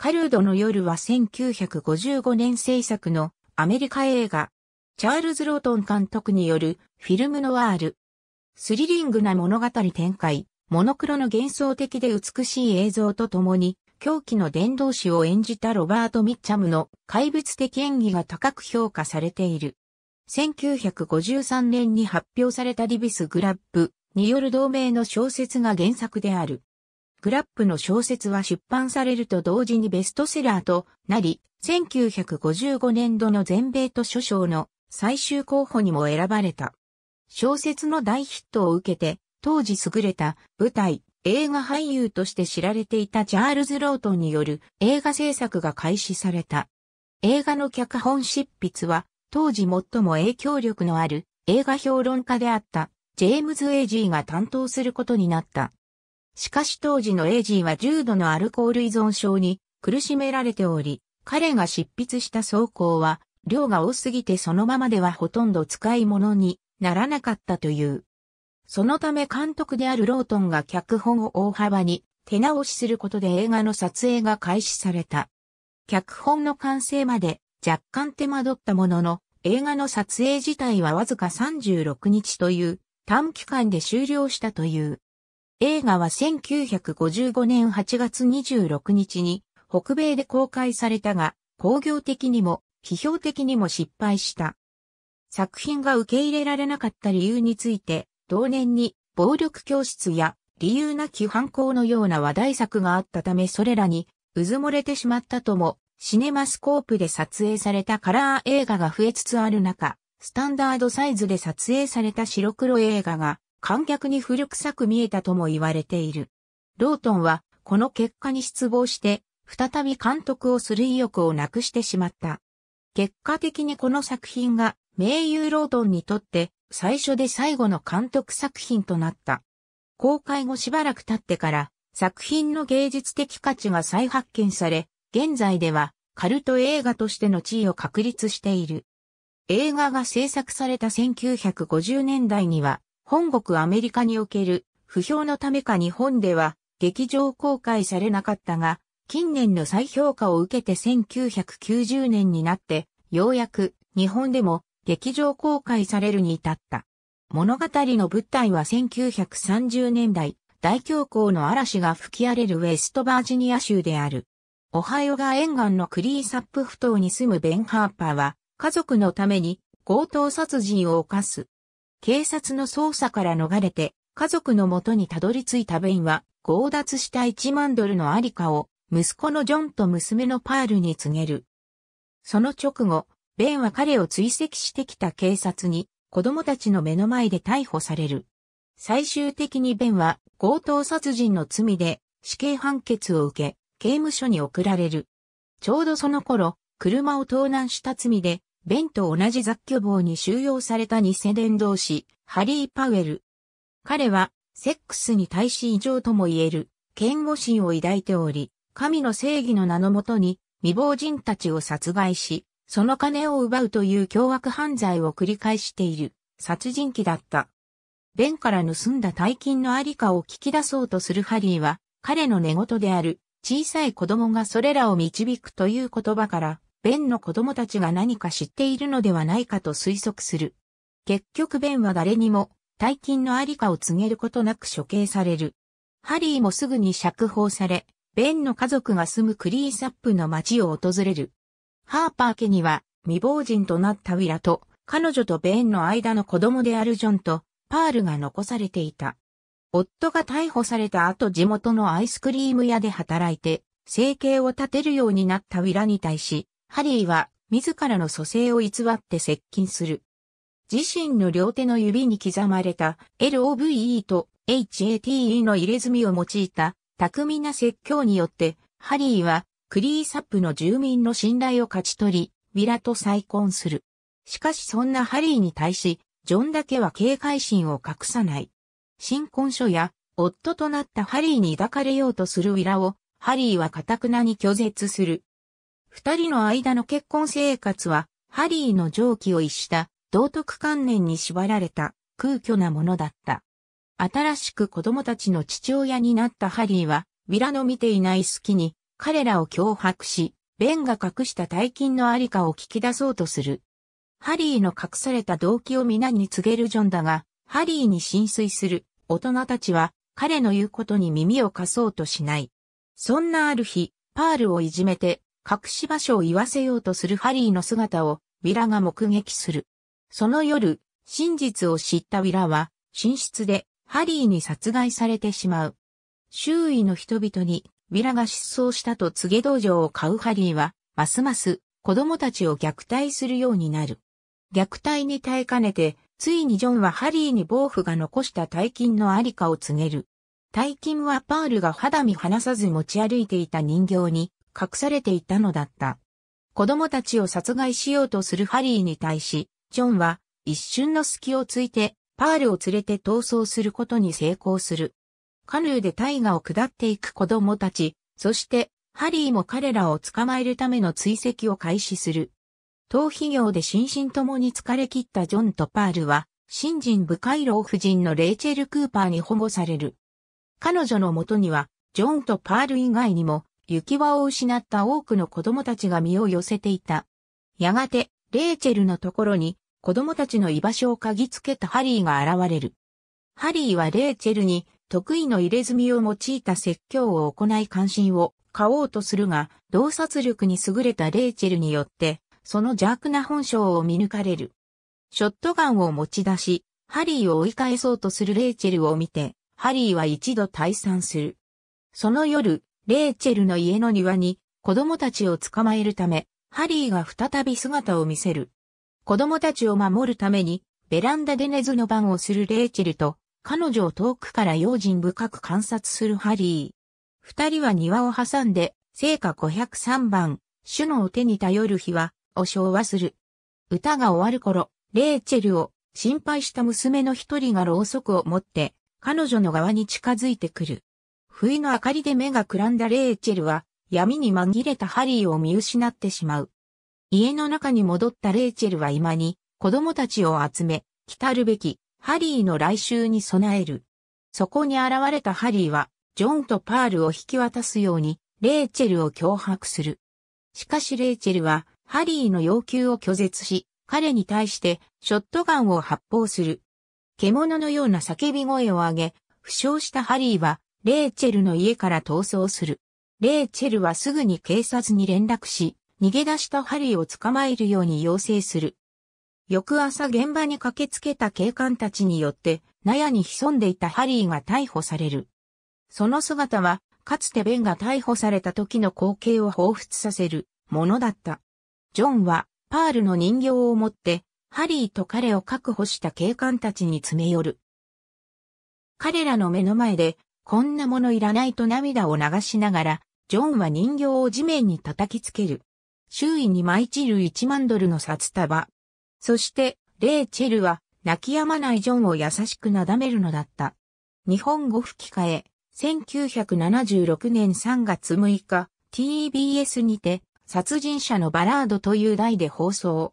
カルードの夜は1955年制作のアメリカ映画、チャールズ・ロートン監督によるフィルムノワール。スリリングな物語展開、モノクロの幻想的で美しい映像とともに、狂気の伝道師を演じたロバート・ミッチャムの怪物的演技が高く評価されている。1953年に発表されたディビス・グラップによる同名の小説が原作である。グラップの小説は出版されると同時にベストセラーとなり、1955年度の全米図書賞の最終候補にも選ばれた。小説の大ヒットを受けて、当時優れた舞台、映画俳優として知られていたチャールズ・ロートンによる映画制作が開始された。映画の脚本執筆は、当時最も影響力のある映画評論家であったジェームズ・エイジーが担当することになった。しかし当時のエイジーは重度のアルコール依存症に苦しめられており、彼が執筆した草稿は、量が多すぎてそのままではほとんど使い物にならなかったという。そのため監督であるロートンが脚本を大幅に手直しすることで映画の撮影が開始された。脚本の完成まで若干手間取ったものの、映画の撮影自体はわずか36日という短期間で終了したという。映画は1955年8月26日に北米で公開されたが、工業的にも批評的にも失敗した。作品が受け入れられなかった理由について、同年に暴力教室や理由なき犯行のような話題作があったためそれらに渦漏れてしまったとも、シネマスコープで撮影されたカラー映画が増えつつある中、スタンダードサイズで撮影された白黒映画が観客に古臭く見えたとも言われている。ロートンは、この結果に失望して、再び監督をする意欲をなくしてしまった。結果的にこの作品が、名優ロートンにとって、最初で最後の監督作品となった。公開後しばらく経ってから、作品の芸術的価値が再発見され、現在では、カルト映画としての地位を確立している。映画が制作された1950年代には、本国アメリカにおける不評のためか日本では劇場公開されなかったが、近年の再評価を受けて1990年になって、ようやく日本でも劇場公開されるに至った。物語の舞台は1930年代、大恐慌の嵐が吹き荒れるウェストバージニア州である。オハイオ川沿岸のクリーサップ埠頭に住むベン・ハーパーは、家族のために強盗殺人を犯す。警察の捜査から逃れて、家族の元にたどり着いたベインは、強奪した1万ドルのありかを、息子のジョンと娘のパールに告げる。その直後、ベインは彼を追跡してきた警察に、子供たちの目の前で逮捕される。最終的にベンは強盗殺人の罪で死刑判決を受け、刑務所に送られる。ちょうどその頃、車を盗難した罪で弁と同じ雑居房に収容された偽伝道師、ハリー・パウエル。彼は、セックスに対し異常とも言える、嫌悪心を抱いており、神の正義の名のもとに、未亡人たちを殺害し、その金を奪うという凶悪犯罪を繰り返している、殺人鬼だった。ベンから盗んだ大金のありかを聞き出そうとするハリーは、彼の寝言である、小さい子供がそれらを導くという言葉から、ベンの子供たちが何か知っているのではないかと推測する。結局ベンは誰にも大金のありかを告げることなく処刑される。ハリーもすぐに釈放され、ベンの家族が住むクリーサップの町を訪れる。ハーパー家には未亡人となったウィラと、彼女とベンの間の子供であるジョンと、パールが残されていた。夫が逮捕された後地元のアイスクリーム屋で働いて、生計を立てるようになったウィラに対し、ハリーは自らの蘇生を偽って接近する。自身の両手の指に刻まれた LOVE と HATE の入れ墨を用いた巧みな説教によって、ハリーはクリーサップの住民の信頼を勝ち取り、ビラと再婚する。しかしそんなハリーに対し、ジョンだけは警戒心を隠さない。新婚書や夫となったハリーに抱かれようとするウィラを、ハリーは堅くなに拒絶する。二人の間の結婚生活は、ハリーの常軌を逸した道徳観念に縛られた空虚なものだった。新しく子供たちの父親になったハリーは、ウィラの見ていない隙に彼らを脅迫し、ベンが隠した大金のありかを聞き出そうとする。ハリーの隠された動機を皆に告げるジョンだが、ハリーに浸水する大人たちは彼の言うことに耳を貸そうとしない。そんなある日、パールをいじめて隠し場所を言わせようとするハリーの姿をヴィラが目撃する。その夜、真実を知ったヴィラは、寝室でハリーに殺害されてしまう。周囲の人々にウィラが失踪したと告げ道場を買うハリーは、ますます子供たちを虐待するようになる。虐待に耐えかねて、ついにジョンはハリーに暴風が残した大金のありかを告げる。大金はパールが肌身離さず持ち歩いていた人形に隠されていたのだった。子供たちを殺害しようとするハリーに対し、ジョンは一瞬の隙をついて、パールを連れて逃走することに成功する。カヌーで大河を下っていく子供たち、そしてハリーも彼らを捕まえるための追跡を開始する。逃避業で心身ともに疲れ切ったジョンとパールは、新人部カイロ夫人のレイチェル・クーパーに保護される。彼女のもとには、ジョンとパール以外にも、行き場を失った多くの子供たちが身を寄せていた。やがて、レイチェルのところに子供たちの居場所を嗅ぎつけたハリーが現れる。ハリーはレイチェルに得意の入れ墨を用いた説教を行い関心を買おうとするが、洞察力に優れたレイチェルによって、その邪悪な本性を見抜かれる。ショットガンを持ち出し、ハリーを追い返そうとするレイチェルを見て、ハリーは一度退散する。その夜、レイチェルの家の庭に子供たちを捕まえるため、ハリーが再び姿を見せる。子供たちを守るために、ベランダで寝ずの番をするレイチェルと、彼女を遠くから用心深く観察するハリー。二人は庭を挟んで、聖火503番、主のお手に頼る日は、お昭和する。歌が終わる頃、レイチェルを心配した娘の一人がろうそくを持って、彼女の側に近づいてくる。不意の明かりで目がくらんだレイチェルは、闇に紛れたハリーを見失ってしまう。家の中に戻ったレイチェルは今に、子供たちを集め、来たるべき、ハリーの来襲に備える。そこに現れたハリーは、ジョンとパールを引き渡すように、レイチェルを脅迫する。しかしレイチェルは、ハリーの要求を拒絶し、彼に対して、ショットガンを発砲する。獣のような叫び声を上げ、負傷したハリーは、レーチェルの家から逃走する。レーチェルはすぐに警察に連絡し、逃げ出したハリーを捕まえるように要請する。翌朝現場に駆けつけた警官たちによって、納屋に潜んでいたハリーが逮捕される。その姿は、かつてベンが逮捕された時の光景を彷彿させるものだった。ジョンは、パールの人形を持って、ハリーと彼を確保した警官たちに詰め寄る。彼らの目の前で、こんなものいらないと涙を流しながら、ジョンは人形を地面に叩きつける。周囲に舞い散る1万ドルの札束。そして、レイチェルは、泣き止まないジョンを優しくなだめるのだった。日本語吹き替え、1976年3月6日、TBS にて、殺人者のバラードという題で放送。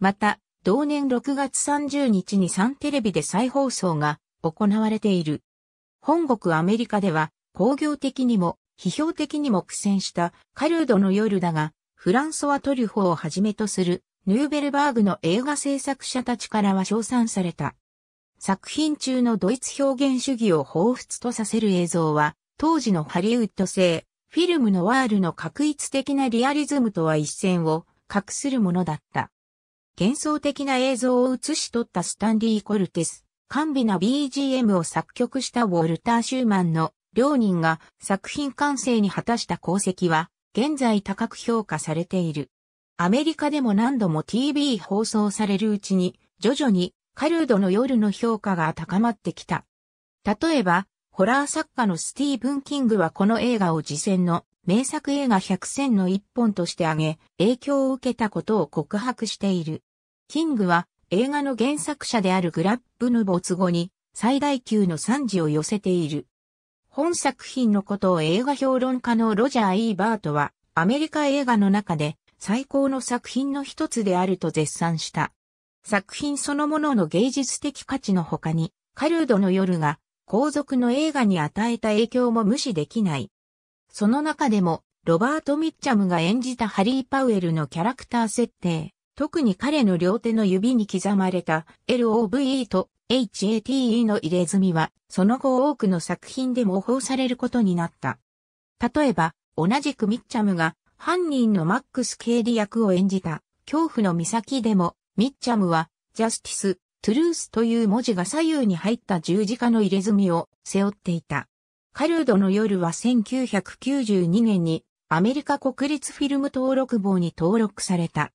また、同年6月30日に3テレビで再放送が行われている。本国アメリカでは工業的にも批評的にも苦戦したカルードの夜だが、フランソワ・トリュフをはじめとするヌーベルバーグの映画制作者たちからは称賛された。作品中のドイツ表現主義を彷彿とさせる映像は、当時のハリウッド製、フィルムのワールの確一的なリアリズムとは一線を画するものだった。幻想的な映像を映し取ったスタンリー・コルテス。甘美な BGM を作曲したウォルター・シューマンの両人が作品完成に果たした功績は現在高く評価されている。アメリカでも何度も TV 放送されるうちに徐々にカルードの夜の評価が高まってきた。例えば、ホラー作家のスティーブン・キングはこの映画を次戦の名作映画100選の一本として挙げ、影響を受けたことを告白している。キングは映画の原作者であるグラップヌ没後に最大級の賛辞を寄せている。本作品のことを映画評論家のロジャー・イーバートは、アメリカ映画の中で最高の作品の一つであると絶賛した。作品そのものの芸術的価値の他に、カルードの夜が後続の映画に与えた影響も無視できない。その中でも、ロバート・ミッチャムが演じたハリー・パウエルのキャラクター設定、特に彼の両手の指に刻まれた LOVE と HATE の入れ墨は、その後多くの作品で模倣されることになった。例えば、同じくミッチャムが犯人のマックス・ケイリ役を演じた恐怖の岬でも、ミッチャムはジャスティス、トゥルースという文字が左右に入った十字架の入れ墨を背負っていた。カルードの夜は1992年にアメリカ国立フィルム登録簿に登録された。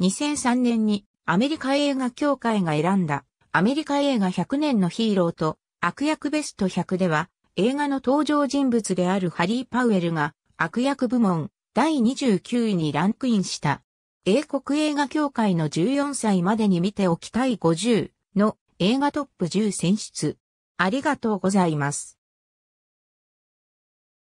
2003年にアメリカ映画協会が選んだアメリカ映画100年のヒーローと悪役ベスト100では映画の登場人物であるハリー・パウエルが悪役部門第29位にランクインした。英国映画協会の14歳までに見ておきたい50の映画トップ10選出。ありがとうございます。